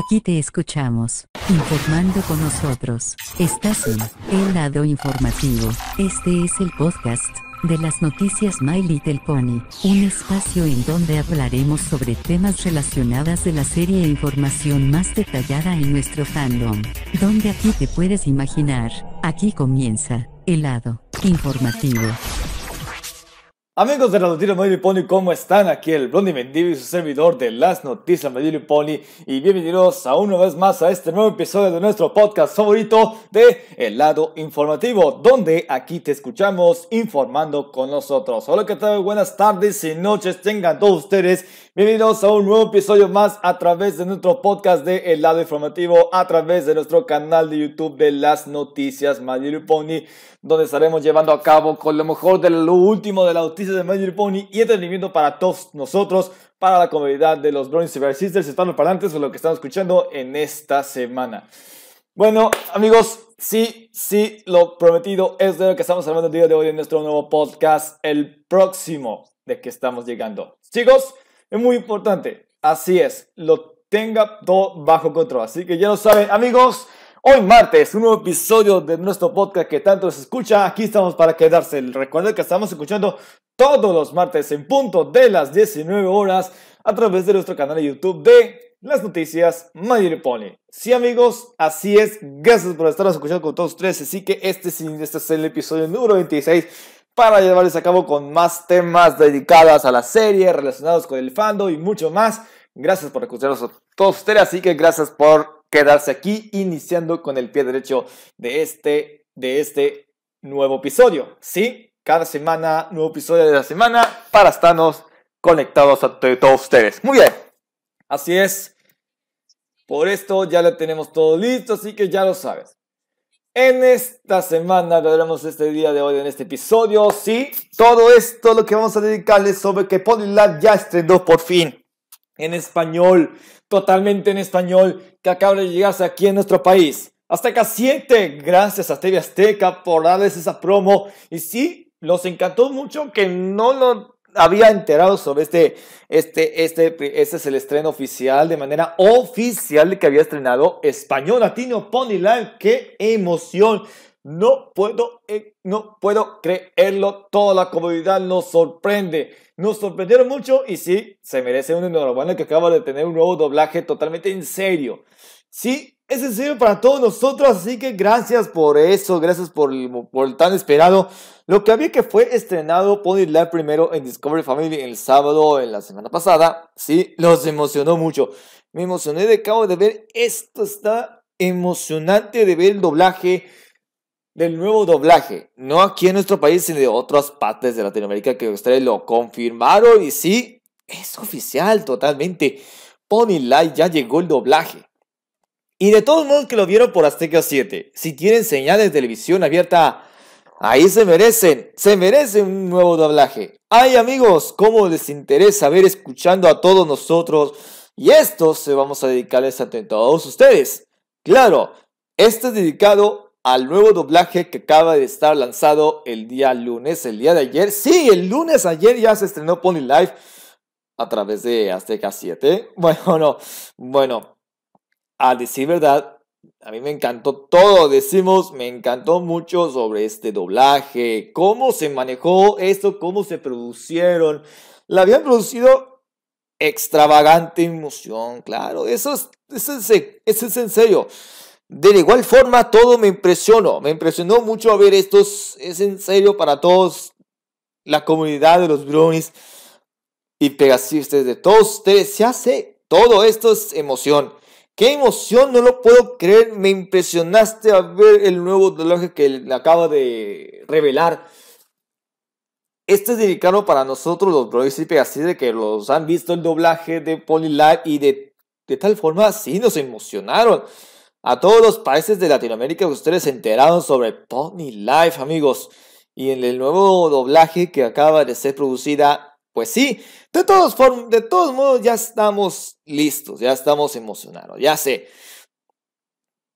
Aquí te escuchamos, informando con nosotros. Estás en El Lado Informativo. Este es el podcast de las noticias My Little Pony, un espacio en donde hablaremos sobre temas relacionadas de la serie e información más detallada en nuestro fandom, donde aquí te puedes imaginar. Aquí comienza, el lado informativo. Amigos de la Noticia Medellín Pony, ¿cómo están? Aquí el Blondie y su servidor de las noticias Medellín Pony y bienvenidos a una vez más a este nuevo episodio de nuestro podcast favorito de El Lado Informativo, donde aquí te escuchamos informando con nosotros. Hola, ¿qué tal? Buenas tardes y noches tengan todos ustedes. Bienvenidos a un nuevo episodio más a través de nuestro podcast de El Lado Informativo, a través de nuestro canal de YouTube de las noticias Medellín Pony, donde estaremos llevando a cabo con lo mejor de lo último de la noticia de Major Pony y este entretenimiento para todos nosotros, para la comunidad de los Browns Cyber Sisters, para o lo que estamos escuchando en esta semana. Bueno, amigos, sí, sí, lo prometido es de lo que estamos hablando el día de hoy en nuestro nuevo podcast, el próximo de que estamos llegando. Chicos, es muy importante, así es, lo tenga todo bajo control. Así que ya lo saben, amigos. Hoy martes, un nuevo episodio de nuestro podcast que tanto se escucha. Aquí estamos para quedarse. Recuerden que estamos escuchando todos los martes en punto de las 19 horas a través de nuestro canal de YouTube de las noticias Mayor Pony. Sí amigos, así es. Gracias por estarnos escuchando con todos ustedes. Así que este, este es el episodio número 26 para llevarles a cabo con más temas dedicados a la serie, relacionados con el fando y mucho más. Gracias por escucharnos a todos ustedes. Así que gracias por quedarse aquí iniciando con el pie derecho de este, de este nuevo episodio. Sí, cada semana, nuevo episodio de la semana para estarnos conectados a todos ustedes. Muy bien. Así es. Por esto ya lo tenemos todo listo, así que ya lo sabes. En esta semana veremos este día de hoy, en este episodio, sí, todo esto lo que vamos a dedicarles sobre que Land ya estrenó por fin en español, totalmente en español, que acaba de llegarse aquí en nuestro país. Hasta Azteca siete, gracias a TV Azteca por darles esa promo. Y sí, nos encantó mucho que no lo había enterado sobre este, este, este, este es el estreno oficial, de manera oficial de que había estrenado Español Latino Ponyland. ¡Qué emoción! No puedo, eh, no puedo creerlo, toda la comunidad nos sorprende. Nos sorprendieron mucho y sí, se merece un enhorabuena que acaba de tener un nuevo doblaje totalmente en serio. Sí, es sencillo para todos nosotros, así que gracias por eso, gracias por el, por el tan esperado. Lo que había que fue estrenado Pony Live primero en Discovery Family el sábado, en la semana pasada, sí, los emocionó mucho. Me emocioné de cabo de ver esto, está emocionante de ver el doblaje, del nuevo doblaje. No aquí en nuestro país, sino de otras partes de Latinoamérica que ustedes lo confirmaron y sí, es oficial totalmente. Pony Live ya llegó el doblaje. Y de todos modos que lo vieron por Azteca 7, si tienen señal de televisión abierta, ahí se merecen, se merecen un nuevo doblaje. Ay amigos, cómo les interesa ver escuchando a todos nosotros y esto se vamos a dedicarles a todos ustedes. Claro, este es dedicado al nuevo doblaje que acaba de estar lanzado el día lunes, el día de ayer. Sí, el lunes ayer ya se estrenó Pony Live a través de Azteca 7. Bueno, no, bueno, a decir verdad, a mí me encantó todo, decimos, me encantó mucho sobre este doblaje, cómo se manejó esto, cómo se producieron. La habían producido extravagante emoción, claro, eso es, eso es, eso es en serio. De igual forma, todo me impresionó. Me impresionó mucho ver estos. Es en serio para todos. La comunidad de los Brunis y Pegasistes de todos ustedes. se hace, todo esto es emoción. ¡Qué emoción! No lo puedo creer. Me impresionaste a ver el nuevo doblaje que acaba de revelar. Este es dedicado para nosotros los Brothers así de que los han visto el doblaje de Pony Life y de, de tal forma sí nos emocionaron. A todos los países de Latinoamérica que ustedes se enteraron sobre Pony Life, amigos. Y en el nuevo doblaje que acaba de ser producida pues sí, de todos, de todos modos ya estamos listos, ya estamos emocionados, ya sé.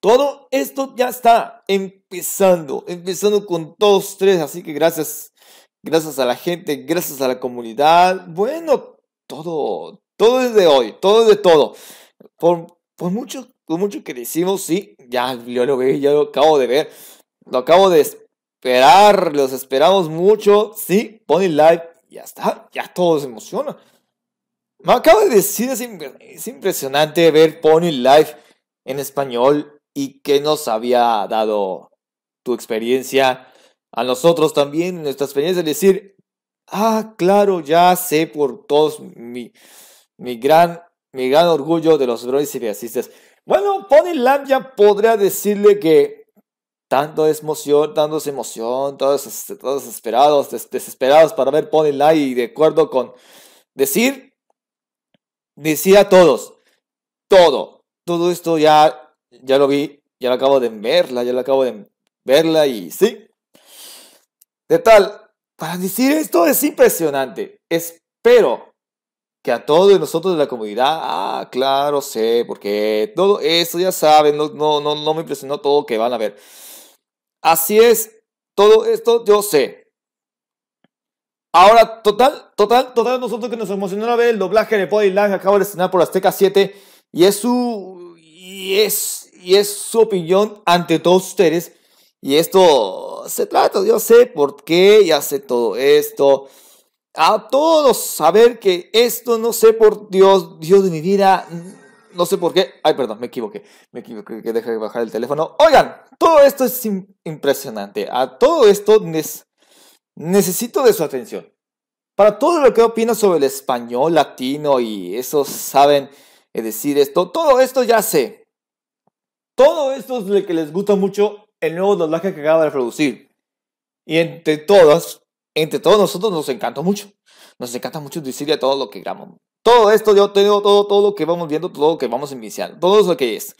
Todo esto ya está empezando, empezando con todos tres, así que gracias, gracias a la gente, gracias a la comunidad. Bueno, todo, todo es de hoy, todo es de todo. Por, por mucho, por mucho que decimos, sí, ya lo veo, ya lo acabo de ver, lo acabo de esperar, los esperamos mucho. Sí, el like, ya está, ya todos se emociona. Me acabo de decir, es, impresionante ver Pony Life en español y que nos había dado tu experiencia a nosotros también, nuestra experiencia de decir, ah, claro, ya sé por todos mi, gran, orgullo de los droids y Bueno, Pony Life ya podría decirle que tanto es emoción, es emoción, todos, este, todos desesperados, desesperados para ver Pony y de acuerdo con decir, decir a todos, todo, todo esto ya, ya lo vi, ya lo acabo de verla, ya lo acabo de verla y sí. De tal, para decir esto es impresionante. Espero que a todos nosotros de la comunidad, ah, claro, sé, porque todo eso ya saben, no, no, no, no me impresionó todo que van a ver. Así es, todo esto yo sé. Ahora, total, total, total, nosotros que nos emocionó a ver el doblaje de Pody Lang acabo de estrenar por Azteca 7 y es su. Y es, y es su opinión ante todos ustedes. Y esto se trata, yo sé por qué y hace todo esto. A todos saber que esto no sé por Dios, Dios de mi vida, no sé por qué. Ay, perdón, me equivoqué. Me equivoqué que dejé de bajar el teléfono. Oigan, todo esto es impresionante. A todo esto necesito de su atención. Para todo lo que opino sobre el español latino y eso saben eh, decir esto, todo esto ya sé. Todo esto es lo que les gusta mucho el nuevo doblaje que acaba de producir. Y entre todas, entre todos nosotros nos encanta mucho. Nos encanta mucho decirle a todos lo que grabamos, todo esto, yo tengo todo, todo lo que vamos viendo, todo lo que vamos a iniciar. todo lo que es.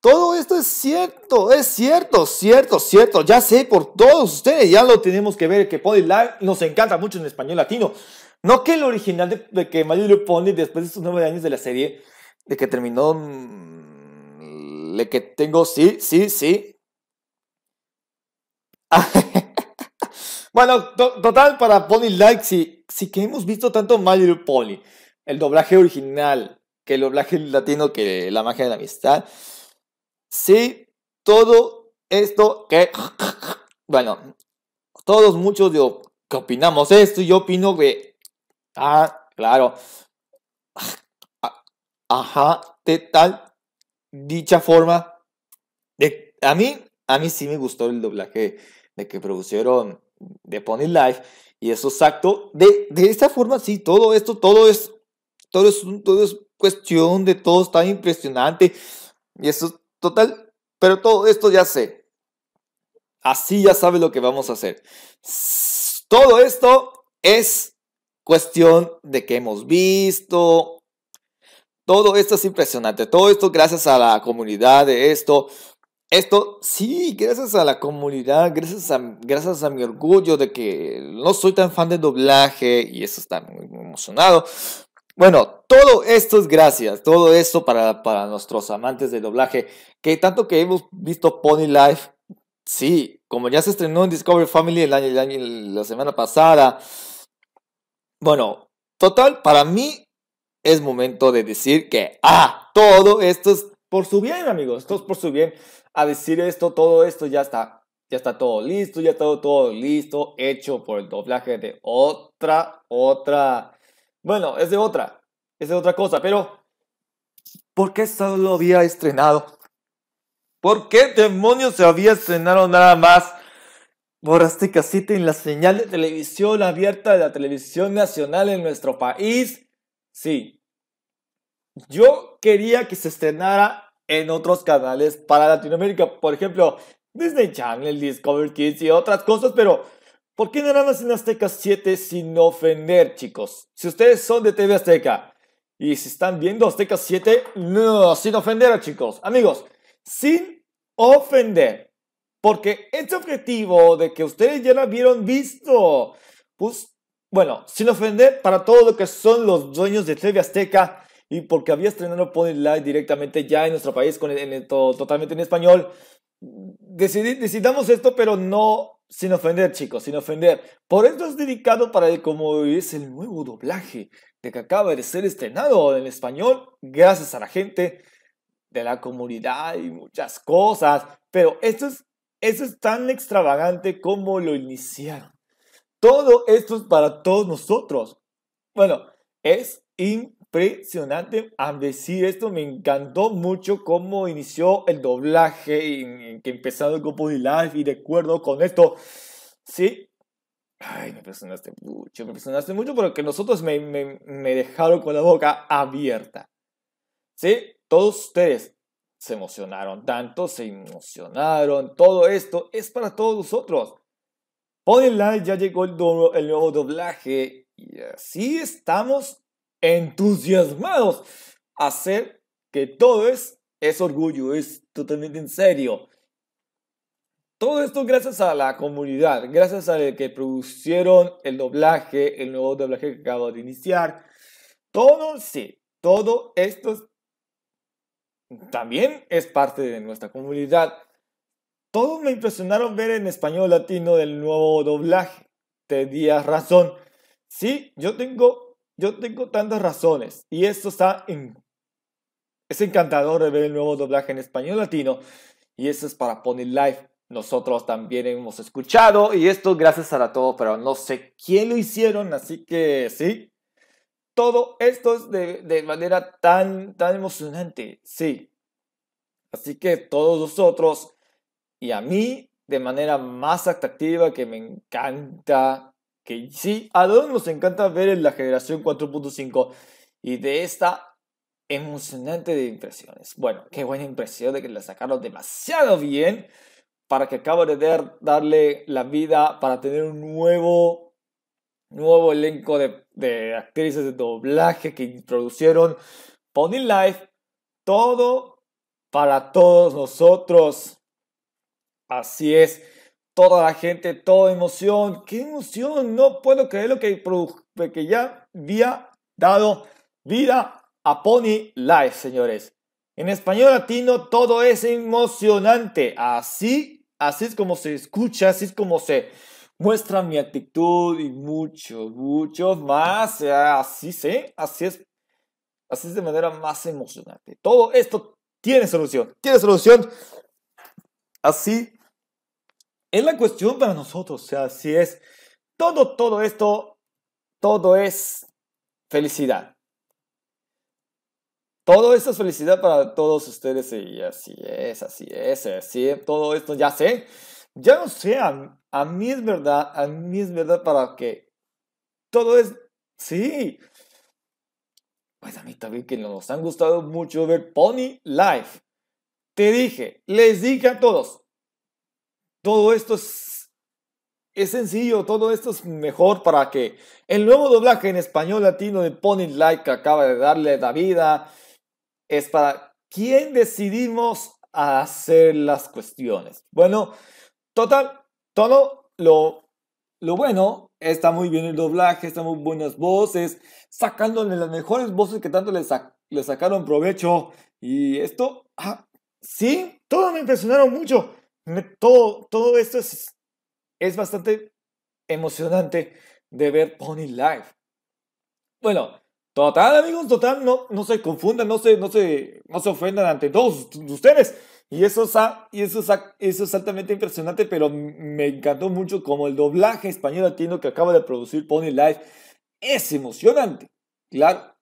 Todo esto es cierto, es cierto, cierto, cierto. Ya sé por todos ustedes, ya lo tenemos que ver, que Pony Live nos encanta mucho en español latino. No que el original de, que Mario Pone, después de estos nueve años de la serie, de que terminó, de mm, que tengo, sí, sí, sí. Bueno, total, para Pony Like, si, que hemos visto tanto My Little Pony, el doblaje original, que el doblaje latino, que la magia de la amistad, sí, todo esto que... Bueno, todos muchos digo, que opinamos esto yo opino que... Ah, claro. Ah, ajá, de tal, dicha forma. De, a mí, a mí sí me gustó el doblaje de que producieron de Pony Life. Y eso exacto. De, esta forma, sí, todo esto, todo es, todo es, todo es cuestión de todo, está impresionante. Y eso total. Pero todo esto ya sé. Así ya sabe lo que vamos a hacer. Todo esto es cuestión de que hemos visto. Todo esto es impresionante. Todo esto gracias a la comunidad de esto. Esto sí, gracias a la comunidad, gracias a, gracias a mi orgullo de que no soy tan fan de doblaje y eso está muy emocionado. Bueno, todo esto es gracias, todo esto para, para nuestros amantes de doblaje, que tanto que hemos visto Pony Life, sí, como ya se estrenó en Discovery Family el año, el año la semana pasada. Bueno, total, para mí es momento de decir que, ah, todo esto es por su bien, amigos, esto es por su bien a decir esto, todo esto ya está, ya está todo listo, ya está todo listo, hecho por el doblaje de otra, otra, bueno, es de otra, es de otra cosa, pero ¿por qué solo había estrenado? ¿Por qué demonios se había estrenado nada más? ¿Borraste casita en la señal de televisión abierta de la televisión nacional en nuestro país. Sí. Yo quería que se estrenara en otros canales para Latinoamérica. Por ejemplo, Disney Channel, Discovery Kids y otras cosas, pero ¿por qué no nada más en Azteca 7 sin ofender, chicos? Si ustedes son de TV Azteca y si están viendo Azteca 7, no, sin ofender, chicos. Amigos, sin ofender. Porque este objetivo de que ustedes ya lo vieron visto, pues, bueno, sin ofender para todo lo que son los dueños de TV Azteca y porque había estrenado Pony Live directamente ya en nuestro país, con todo, totalmente en español, decidí decidamos esto, pero no sin ofender, chicos, sin ofender. Por esto es dedicado para el, como es el nuevo doblaje que acaba de ser estrenado en español, gracias a la gente de la comunidad y muchas cosas. Pero esto es, es tan extravagante como lo iniciaron. Todo esto es para todos nosotros. Bueno, es in impresionante. A decir esto, me encantó mucho cómo inició el doblaje, y que empezado el grupo de live y de acuerdo con esto. Sí. Ay, me impresionaste mucho, me impresionaste mucho porque nosotros me, me, dejaron con la boca abierta. Sí, todos ustedes se emocionaron tanto, se emocionaron, todo esto es para todos nosotros. Pon el ya llegó el, el nuevo doblaje y así estamos entusiasmados hacer que todo es, es orgullo, es totalmente en serio. Todo esto gracias a la comunidad, gracias a que producieron el doblaje, el nuevo doblaje que acabo de iniciar. Todo, sí, todo esto también es parte de nuestra comunidad. Todos me impresionaron ver en español latino del nuevo doblaje. Tenías razón. Sí, yo tengo yo tengo tantas razones y esto está en... Es encantador ver el nuevo doblaje en español latino y eso es para Pony Life. Nosotros también hemos escuchado y esto gracias a todo, pero no sé quién lo hicieron, así que sí. Todo esto es de, manera tan, tan emocionante, sí. Así que todos nosotros y a mí de manera más atractiva que me encanta que sí, a todos nos encanta ver en la generación 4.5 y de esta emocionante de impresiones. Bueno, qué buena impresión de que la sacaron demasiado bien para que acabo de darle la vida para tener un nuevo, nuevo elenco de, de actrices de doblaje que introducieron Pony Life. Todo para todos nosotros. Así es toda la gente, toda emoción. ¡Qué emoción! No puedo creer lo que, que ya había dado vida a Pony Life, señores. En español latino todo es emocionante. Así, así es como se escucha, así es como se muestra mi actitud y mucho, mucho más. Eh, así sí, así es. Así es de manera más emocionante. Todo esto tiene solución, tiene solución. Así es la cuestión para nosotros. O sea, si es todo, todo esto, todo es felicidad. Todo esto es felicidad para todos ustedes y así es, así es, así es. Todo esto ya sé. Ya no sé, a, mí es verdad, a mí es verdad para que todo es, sí. Pues a mí también que nos han gustado mucho ver Pony Life. Te dije, les dije a todos, todo esto es, sencillo, todo esto es mejor para que el nuevo doblaje en español latino de Pony Like que acaba de darle la vida es para quien decidimos hacer las cuestiones. Bueno, total, todo lo, bueno Está muy bien el doblaje, están muy buenas voces, sacándole las mejores voces que tanto le, sacaron provecho. Y esto, ah, sí, todo me impresionaron mucho. Todo, todo esto es, es bastante emocionante de ver Pony Live. Bueno, total, amigos, total, no, no se confundan, no se, no, se, no ofendan ante todos ustedes. Y eso es, y eso, es, es altamente impresionante, pero me encantó mucho como el doblaje español latino que acaba de producir Pony Live es emocionante. Claro,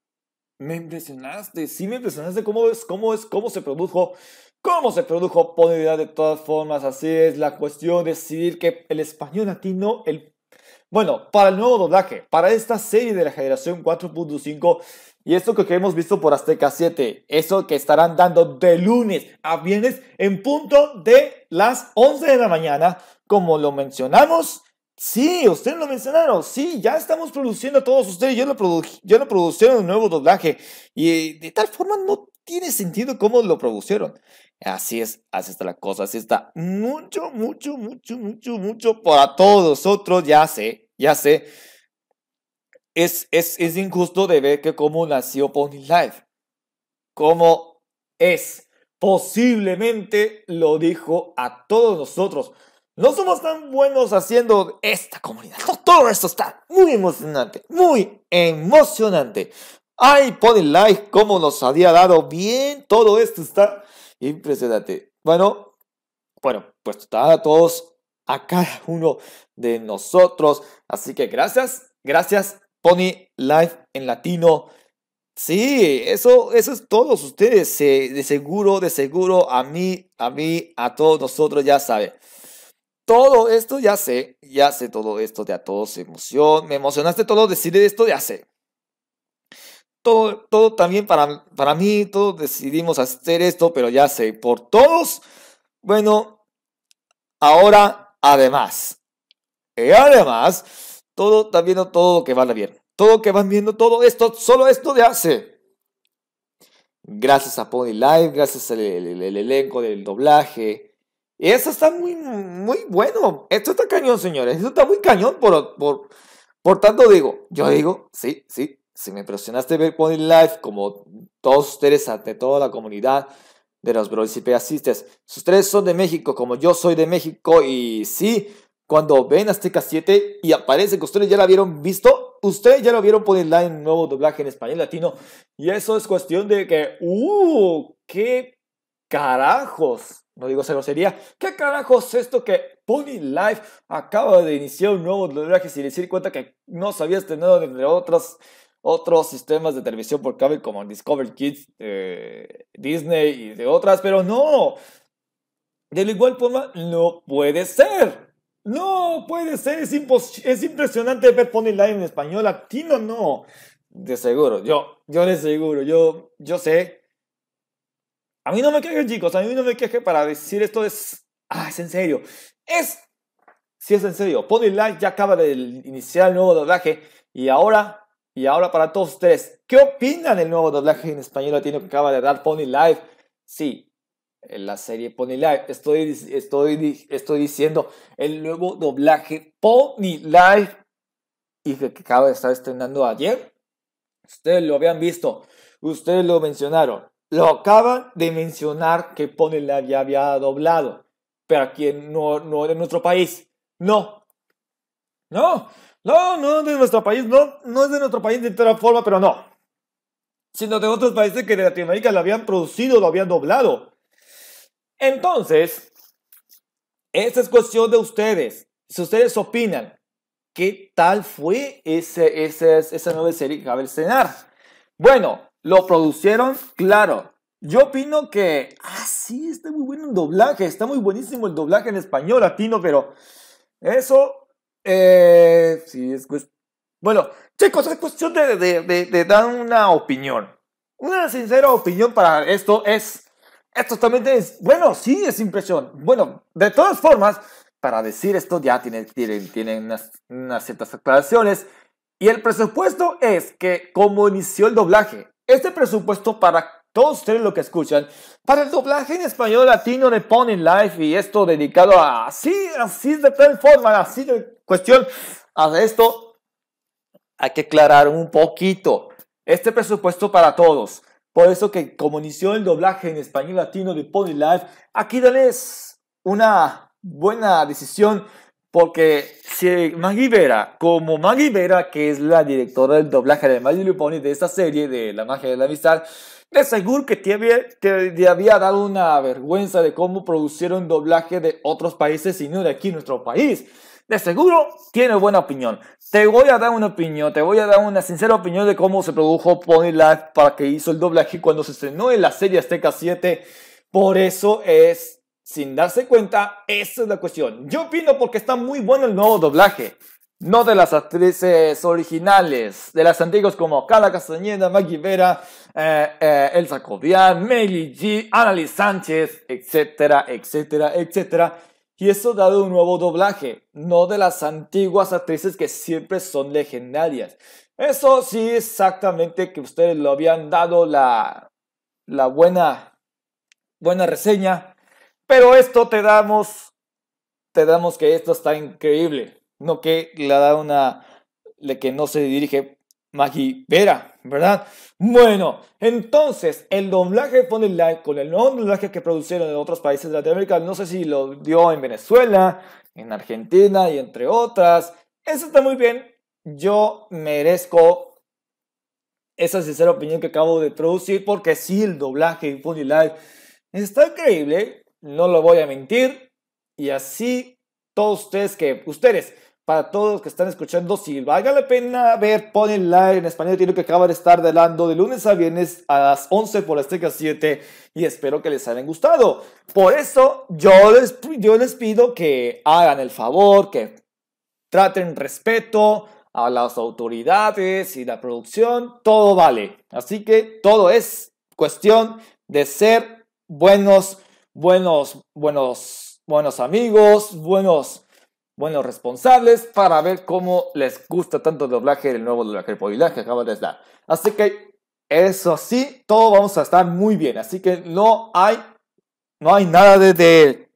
me impresionaste, sí me impresionaste cómo es, cómo es, cómo se produjo cómo se produjo Pone de todas formas. Así es la cuestión, decidir que el español latino, el bueno, para el nuevo doblaje, para esta serie de la generación 4.5 y esto que hemos visto por Azteca 7, eso que estarán dando de lunes a viernes en punto de las 11 de la mañana, como lo mencionamos. Sí, ustedes lo mencionaron, sí, ya estamos produciendo a todos ustedes, ya lo, produ yo lo produjeron el nuevo doblaje y de tal forma no tiene sentido cómo lo produjeron. Así es, así está la cosa, así está. Mucho, mucho, mucho, mucho, mucho para todos nosotros, ya sé, ya sé. Es, es, es injusto de ver que cómo nació Pony Life. Cómo es. Posiblemente lo dijo a todos nosotros. No somos tan buenos haciendo esta comunidad. Todo esto está muy emocionante, muy emocionante. Ay, Pony Life, cómo nos había dado bien todo esto. Está Impresionante. Bueno, bueno, pues a todos, a cada uno de nosotros. Así que gracias, gracias, Pony Life en Latino. Sí, eso, eso es todos ustedes. de seguro, de seguro, a mí, a mí, a todos nosotros, ya saben. Todo esto ya sé, ya sé todo esto de a todos emoción. Me emocionaste todo decir esto, ya sé todo, también para, para mí, todos decidimos hacer esto, pero ya sé, por todos, bueno, ahora además. Y eh, además, todo está viendo todo que vale bien. Todo que van viendo, todo esto, solo esto de hace. Gracias a Pony Live, gracias al elenco del doblaje. Y eso está muy, muy bueno. Esto está cañón, señores. Esto está muy cañón. Por, por, por tanto, digo, yo digo, sí, sí, si me impresionaste ver Pony Life, como todos ustedes, ante toda la comunidad de los Brothers y Pegasistas, si ustedes son de México, como yo soy de México, y sí, cuando ven Azteca 7 y aparece que ustedes ya la vieron visto, ustedes ya lo vieron Pony Live en un nuevo doblaje en español latino, y eso es cuestión de que, ¡uh! ¡Qué carajos! no digo esa grosería, ¿qué carajos esto que Pony Life acaba de iniciar un nuevo doblaje sin decir cuenta que no sabías tener entre otras otros sistemas de televisión por cable como Discovery Kids, eh, Disney y de otras, pero no. De igual forma, no puede ser. No puede ser, es, es impresionante ver Pony Live en español, latino no. De seguro, yo, yo seguro, yo, yo sé. A mí no me queje, chicos, a mí no me queje para decir esto es. Ah, es en serio. Es. si es en serio. Pony Live ya acaba de iniciar el nuevo rodaje y ahora y ahora para todos ustedes, ¿qué opinan del nuevo doblaje en español latino que acaba de dar Pony Life? Sí, en la serie Pony Life. Estoy, estoy, estoy diciendo el nuevo doblaje Pony Life y que, acaba de estar estrenando ayer. Ustedes lo habían visto, ustedes lo mencionaron. Lo acaban de mencionar que Pony Life ya había doblado, pero aquí no, no en nuestro país. No, no, no, no de nuestro país, no, no es de nuestro país de otra forma, pero no. Sino de otros países que de Latinoamérica lo habían producido, lo habían doblado. Entonces, esa es cuestión de ustedes. Si ustedes opinan, ¿qué tal fue ese, ese, esa nueva serie Javier Cenar? Bueno, lo producieron, claro. Yo opino que, ah, sí, está muy bueno el doblaje, está muy buenísimo el doblaje en español latino, pero eso eh, sí, es Bueno, chicos, es cuestión de, dar una opinión. Una sincera opinión para esto es... Esto también es... Bueno, sí, es impresión. Bueno, de todas formas, para decir esto ya tienen, tienen, unas ciertas aclaraciones. Y el presupuesto es que, como inició el doblaje, este presupuesto para todos ustedes lo que escuchan, para el doblaje en español latino de Pony Life y esto dedicado a así, así de tal forma, así de cuestión, a esto hay que aclarar un poquito. Este presupuesto para todos. Por eso que como inició el doblaje en español latino de Pony Life, aquí darles una buena decisión porque si Maggie Vera, como Magui Vera, que es la directora del doblaje de Magui Pony de esta serie de La Magia de la Amistad, de seguro que te había, dado una vergüenza de cómo producieron doblaje de otros países y no de aquí nuestro país. De seguro tiene buena opinión. Te voy a dar una opinión, te voy a dar una sincera opinión de cómo se produjo Pony Life para que hizo el doblaje cuando se estrenó en la serie Azteca 7. Por eso es, sin darse cuenta, esa es la cuestión. Yo opino porque está muy bueno el nuevo doblaje no de las actrices originales, de las antiguas como Carla Castañeda, Maggie Vera, eh, eh, Elsa Meli G, Annalise Sánchez, etcétera, etcétera, etcétera. Y eso dado un nuevo doblaje, no de las antiguas actrices que siempre son legendarias. Eso sí, exactamente que ustedes lo habían dado la, la buena, buena reseña. Pero esto te damos, te damos que esto está increíble no que le da una de que no se dirige Maggie Vera, ¿verdad? Bueno, entonces el doblaje de Life con el nuevo doblaje que produjeron en otros países de Latinoamérica, no sé si lo dio en Venezuela, en Argentina y entre otras. Eso está muy bien. Yo merezco esa sincera opinión que acabo de producir porque sí, el doblaje de Funny Life está increíble, no lo voy a mentir. Y así todos ustedes que ustedes para todos los que están escuchando, si valga la pena ver Ponen like. en español, tiene que acabar de estar delando de lunes a viernes a las 11 por la esteca 7 y espero que les hayan gustado. Por eso yo les, yo les pido que hagan el favor, que traten respeto a las autoridades y la producción, todo vale. Así que todo es cuestión de ser buenos, buenos, buenos, buenos amigos, buenos bueno, responsables para ver cómo les gusta tanto el doblaje del nuevo doblaje acaba de estar. Así que eso sí, todo vamos a estar muy bien. Así que no hay, no hay nada de, de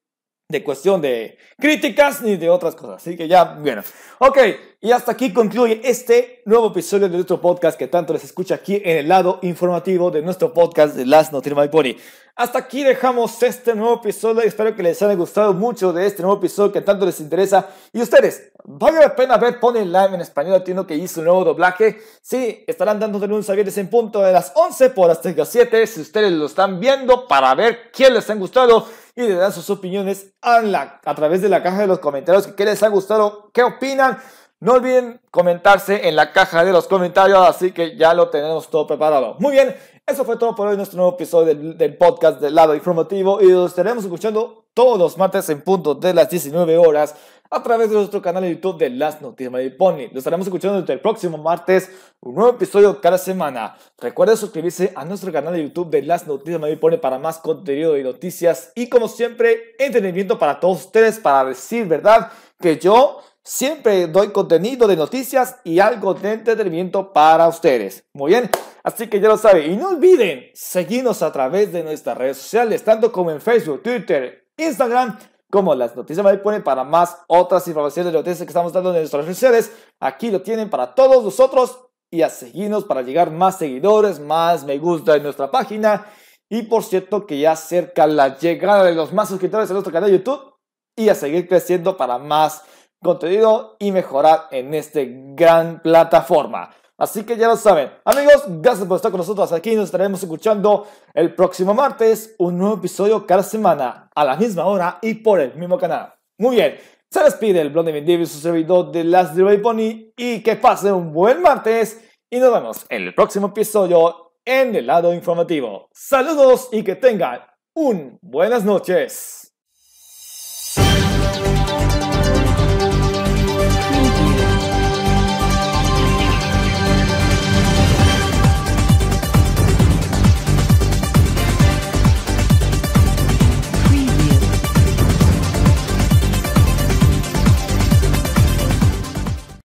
de cuestión de críticas ni de otras cosas. Así que ya, bueno. Ok, y hasta aquí concluye este nuevo episodio de nuestro podcast que tanto les escucha aquí en el lado informativo de nuestro podcast de Last Not My Pony. Hasta aquí dejamos este nuevo episodio. Espero que les haya gustado mucho de este nuevo episodio que tanto les interesa. Y ustedes, vale la pena ver Pony Live en español latino que hizo un nuevo doblaje. Sí, estarán dando de a viernes en punto de las 11 por las 37 Si ustedes lo están viendo para ver quién les ha gustado y de dan sus opiniones a, a través de la caja de los comentarios. ¿Qué les ha gustado? ¿Qué opinan? No olviden comentarse en la caja de los comentarios, así que ya lo tenemos todo preparado. Muy bien, eso fue todo por hoy, nuestro nuevo episodio del, podcast del lado informativo y los estaremos escuchando todos los martes en punto de las 19 horas a través de nuestro canal de YouTube de Las Noticias de Pony. Lo estaremos escuchando desde el próximo martes, un nuevo episodio cada semana. Recuerda suscribirse a nuestro canal de YouTube de Las Noticias de Pony para más contenido y noticias y como siempre, entretenimiento para todos ustedes para decir, ¿verdad? Que yo siempre doy contenido de noticias y algo de entretenimiento para ustedes. Muy bien, así que ya lo saben. Y no olviden seguirnos a través de nuestras redes sociales, tanto como en Facebook, Twitter, Instagram como las noticias me ponen para más otras informaciones de noticias que estamos dando en nuestras redes sociales. Aquí lo tienen para todos nosotros y a seguirnos para llegar más seguidores, más me gusta en nuestra página. Y por cierto que ya acerca la llegada de los más suscriptores a nuestro canal de YouTube y a seguir creciendo para más contenido y mejorar en esta gran plataforma. Así que ya lo saben. Amigos, gracias por estar con nosotros aquí. Nos estaremos escuchando el próximo martes, un nuevo episodio cada semana, a la misma hora y por el mismo canal. Muy bien, se despide el blog de su servidor de Last Pony, y que pase un buen martes y nos vemos en el próximo episodio en el lado informativo. Saludos y que tengan un buenas noches.